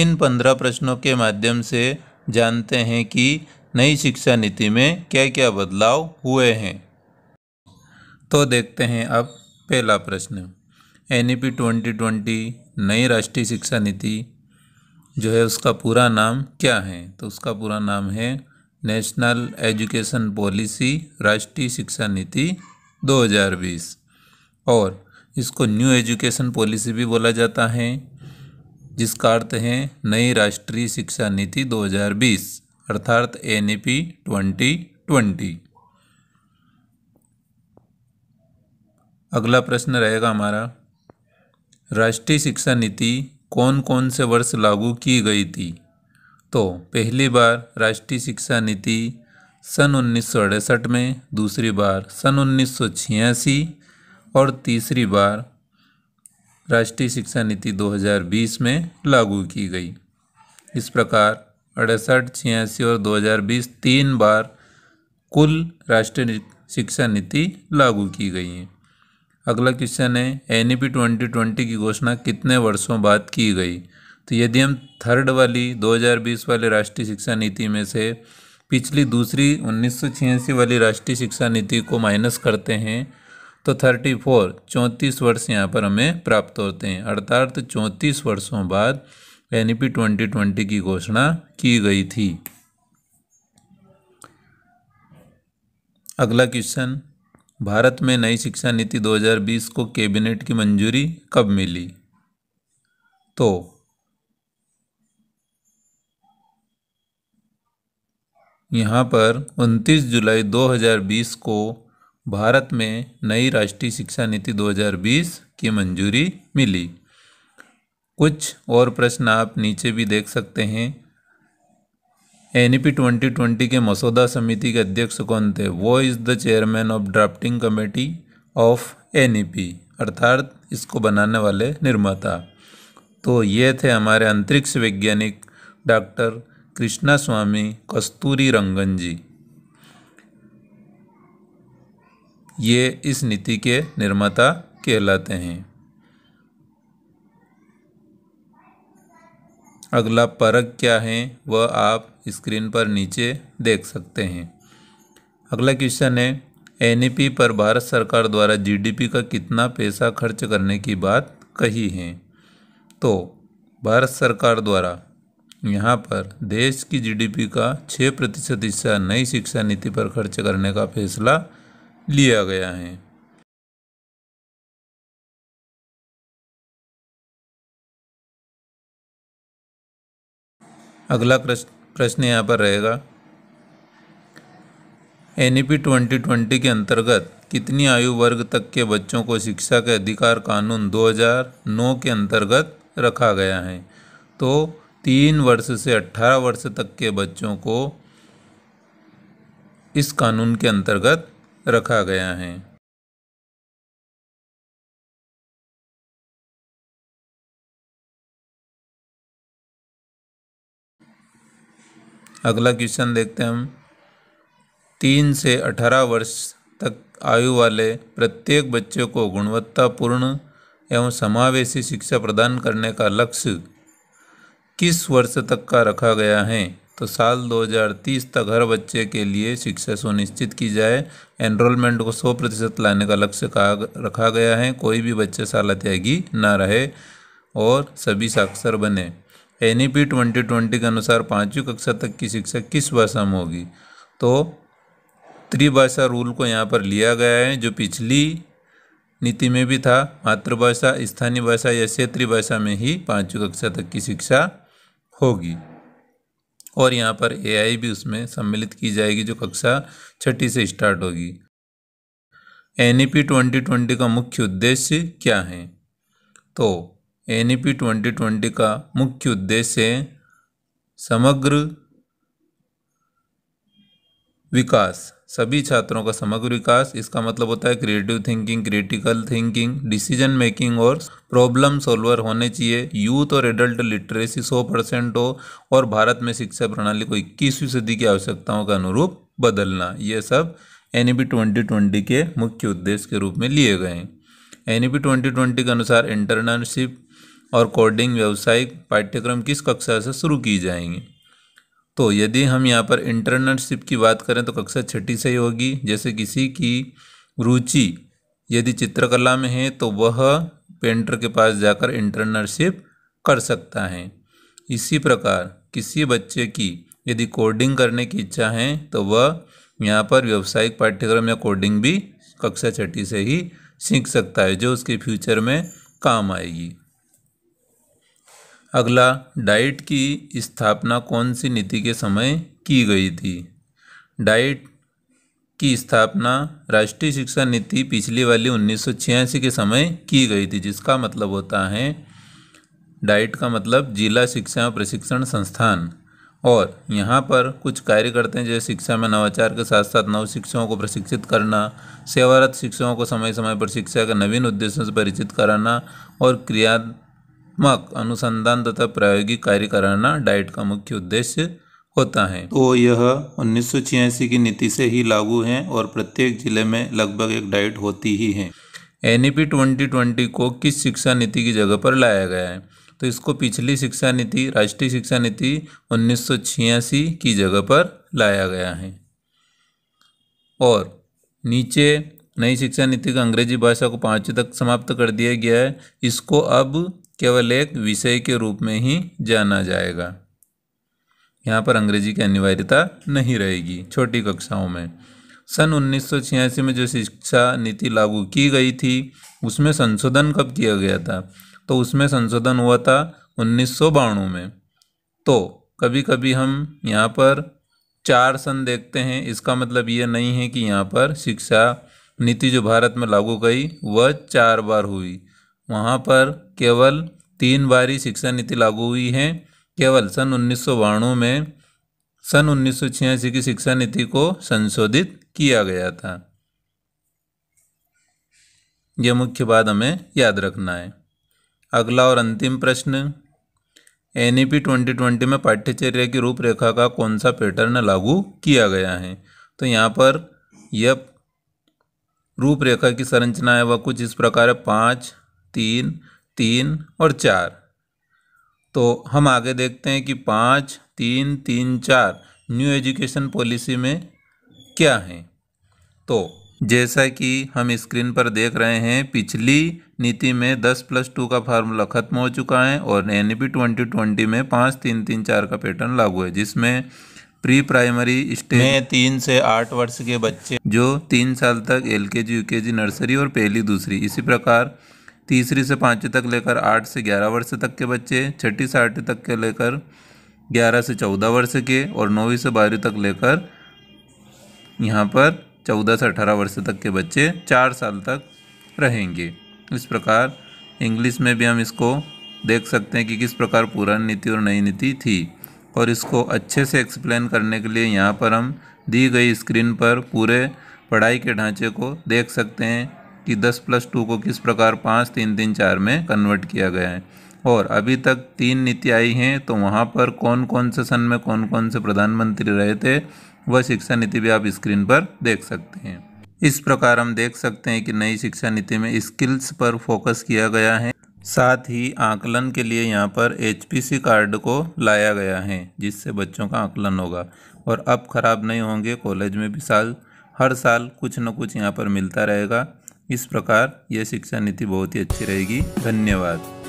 इन पंद्रह प्रश्नों के माध्यम से जानते हैं कि नई शिक्षा नीति में क्या क्या बदलाव हुए हैं तो देखते हैं अब पहला प्रश्न N E P twenty twenty नई राष्ट्रीय शिक्षा नीति जो है उसका पूरा नाम क्या है तो उसका पूरा नाम है नेशनल एजुकेशन पॉलिसी राष्ट्रीय शिक्षा नीति 2020 और इसको न्यू एजुकेशन पॉलिसी भी बोला जाता है जिसका अर्थ है नई राष्ट्रीय शिक्षा नीति 2020 अर्थात N E P twenty twenty अगला प्रश्न रहेगा हमारा राष्ट्रीय शिक्षा नीति कौन कौन से वर्ष लागू की गई थी तो पहली बार राष्ट्रीय शिक्षा नीति सन उन्नीस में दूसरी बार सन उन्नीस और तीसरी बार राष्ट्रीय शिक्षा नीति 2020 में लागू की गई इस प्रकार अड़सठ छियासी और 2020 तीन बार कुल राष्ट्रीय शिक्षा नीति लागू की गई है अगला क्वेश्चन है N E P twenty twenty की घोषणा कितने वर्षों बाद की गई तो यदि हम थर्ड वाली 2020 वाली राष्ट्रीय शिक्षा नीति में से पिछली दूसरी उन्नीस वाली राष्ट्रीय शिक्षा नीति को माइनस करते हैं तो थर्टी फोर चौंतीस वर्ष यहाँ पर हमें प्राप्त होते हैं अर्थात चौंतीस वर्षों बाद एन पी ट्वेंटी ट्वेंटी की घोषणा की गई थी अगला क्वेश्चन भारत में नई शिक्षा नीति 2020 को कैबिनेट की मंजूरी कब मिली तो यहाँ पर 29 जुलाई 2020 को भारत में नई राष्ट्रीय शिक्षा नीति 2020 की मंजूरी मिली कुछ और प्रश्न आप नीचे भी देख सकते हैं एन पी ट्वेंटी ट्वेंटी के मसौदा समिति के अध्यक्ष कौन थे वो is the chairman of drafting committee of N P अर्थात इसको बनाने वाले निर्माता तो ये थे हमारे अंतरिक्ष वैज्ञानिक डॉक्टर कृष्णा स्वामी कस्तूरी रंगन जी ये इस नीति के निर्माता कहलाते हैं अगला परक क्या है वह आप स्क्रीन पर नीचे देख सकते हैं अगला क्वेश्चन है एनईपी पर भारत सरकार द्वारा जीडीपी का कितना पैसा खर्च करने की बात कही है तो भारत सरकार द्वारा यहाँ पर देश की जीडीपी का छः प्रतिशत हिस्सा नई शिक्षा नीति पर खर्च करने का फैसला लिया गया है अगला प्रश्न यहाँ पर रहेगा N E P twenty twenty के अंतर्गत कितनी आयु वर्ग तक के बच्चों को शिक्षा के अधिकार कानून 2009 के अंतर्गत रखा गया है तो तीन वर्ष से अट्ठारह वर्ष तक के बच्चों को इस कानून के अंतर्गत रखा गया है अगला क्वेश्चन देखते हैं हम तीन से अठारह वर्ष तक आयु वाले प्रत्येक बच्चे को गुणवत्तापूर्ण एवं समावेशी शिक्षा प्रदान करने का लक्ष्य किस वर्ष तक का रखा गया है तो साल 2030 तक हर बच्चे के लिए शिक्षा सुनिश्चित की जाए एनरोलमेंट को 100 प्रतिशत लाने का लक्ष्य कहा रखा गया है कोई भी बच्चा शाला त्यागी ना रहे और सभी साक्षर बने N E P twenty twenty के अनुसार पाँचवीं कक्षा तक की शिक्षा किस भाषा में होगी तो त्रिभाषा रूल को यहाँ पर लिया गया है जो पिछली नीति में भी था मातृभाषा स्थानीय भाषा या क्षेत्रीय भाषा में ही पाँचवीं कक्षा तक की शिक्षा होगी और यहाँ पर ए भी उसमें सम्मिलित की जाएगी जो कक्षा छठी से स्टार्ट होगी N E P twenty twenty का मुख्य उद्देश्य क्या है तो N E P twenty twenty का मुख्य उद्देश्य है समग्र विकास सभी छात्रों का समग्र विकास इसका मतलब होता है creative thinking critical thinking decision making और प्रॉब्लम सॉल्वर होने चाहिए यूथ और एडल्ट लिटरेसी 100 परसेंट हो और भारत में शिक्षा प्रणाली को 21वीं सदी की आवश्यकताओं का अनुरूप बदलना ये सब एन ई ट्वेंटी ट्वेंटी के मुख्य उद्देश्य के रूप में लिए गए एन ई ट्वेंटी ट्वेंटी के अनुसार इंटर्नशिप और कोडिंग व्यावसायिक पाठ्यक्रम किस कक्षा से शुरू की जाएंगी तो यदि हम यहाँ पर इंटर्नशिप की बात करें तो कक्षा छठी से ही होगी जैसे किसी की रुचि यदि चित्रकला में है तो वह पेंटर के पास जाकर इंटर्नशिप कर सकता है इसी प्रकार किसी बच्चे की यदि कोडिंग करने की इच्छा है तो वह यहाँ पर व्यावसायिक पाठ्यक्रम या कोडिंग भी कक्षा छठी से ही सीख सकता है जो उसके फ्यूचर में काम आएगी अगला डाइट की स्थापना कौन सी नीति के समय की गई थी डाइट की स्थापना राष्ट्रीय शिक्षा नीति पिछली वाली उन्नीस के समय की गई थी जिसका मतलब होता है डाइट का मतलब जिला शिक्षा प्रशिक्षण संस्थान और यहाँ पर कुछ कार्य करते हैं जैसे शिक्षा में नवाचार के साथ साथ नव शिक्षकों को प्रशिक्षित करना सेवारत शिक्षकों को समय समय पर शिक्षा के नवीन उद्देश्यों से परिचित कराना और क्रिया मक अनुसंधान तथा प्रायोगिक कार्य कराना डाइट का मुख्य उद्देश्य होता है तो यह उन्नीस की नीति से ही लागू है और प्रत्येक जिले में लगभग एक डाइट होती ही है एन ई पी को किस शिक्षा नीति की जगह पर लाया गया है तो इसको पिछली शिक्षा नीति राष्ट्रीय शिक्षा नीति उन्नीस की जगह पर लाया गया है और नीचे नई शिक्षा नीति का अंग्रेजी भाषा को पाँचवीं तक समाप्त कर दिया गया है इसको अब केवल एक विषय के रूप में ही जाना जाएगा यहाँ पर अंग्रेजी की अनिवार्यता नहीं रहेगी छोटी कक्षाओं में सन उन्नीस में जो शिक्षा नीति लागू की गई थी उसमें संशोधन कब किया गया था तो उसमें संशोधन हुआ था उन्नीस में तो कभी कभी हम यहाँ पर चार सन देखते हैं इसका मतलब ये नहीं है कि यहाँ पर शिक्षा नीति जो भारत में लागू गई वह चार बार हुई वहाँ पर केवल तीन बारी शिक्षा नीति लागू हुई है केवल सन उन्नीस में सन उन्नीस की शिक्षा नीति को संशोधित किया गया था यह मुख्य बात हमें याद रखना है अगला और अंतिम प्रश्न N E P twenty twenty में पाठ्यचर्या की रूपरेखा का कौन सा पैटर्न लागू किया गया है तो यहाँ पर यह रूपरेखा की संरचना है वह कुछ इस प्रकार है पाँच तीन तीन और चार तो हम आगे देखते हैं कि पाँच तीन तीन चार न्यू एजुकेशन पॉलिसी में क्या है तो जैसा कि हम स्क्रीन पर देख रहे हैं पिछली नीति में दस प्लस टू का फार्मूला ख़त्म हो चुका है और एन पी ट्वेंटी ट्वेंटी में पाँच तीन तीन चार का पैटर्न लागू है जिसमें प्री प्राइमरी स्टेज में तीन से आठ वर्ष के बच्चे जो तीन साल तक एल के जी यू के जी नर्सरी और पहली दूसरी इसी प्रकार तीसरी से पाँचवीं तक लेकर आठ से ग्यारह वर्ष तक के बच्चे छठी से आठवीं तक के लेकर ग्यारह से चौदह वर्ष के और नौवीं से बारहवीं तक लेकर यहाँ पर चौदह से अठारह वर्ष तक के बच्चे चार साल तक रहेंगे इस प्रकार इंग्लिश में भी हम इसको देख सकते हैं कि किस प्रकार पुरानी नीति और नई नीति थी और इसको अच्छे से एक्सप्लेन करने के लिए यहाँ पर हम दी गई स्क्रीन पर पूरे पढ़ाई के ढांचे को देख सकते हैं कि 10 प्लस टू को किस प्रकार पाँच तीन तीन चार में कन्वर्ट किया गया है और अभी तक तीन नीति आई हैं तो वहाँ पर कौन कौन से सन में कौन कौन से प्रधानमंत्री रहे थे वह शिक्षा नीति भी आप स्क्रीन पर देख सकते हैं इस प्रकार हम देख सकते हैं कि नई शिक्षा नीति में स्किल्स पर फोकस किया गया है साथ ही आकलन के लिए यहाँ पर एच कार्ड को लाया गया है जिससे बच्चों का आकलन होगा और अब ख़राब नहीं होंगे कॉलेज में भी साल हर साल कुछ न कुछ यहाँ पर मिलता रहेगा इस प्रकार यह शिक्षा नीति बहुत ही अच्छी रहेगी धन्यवाद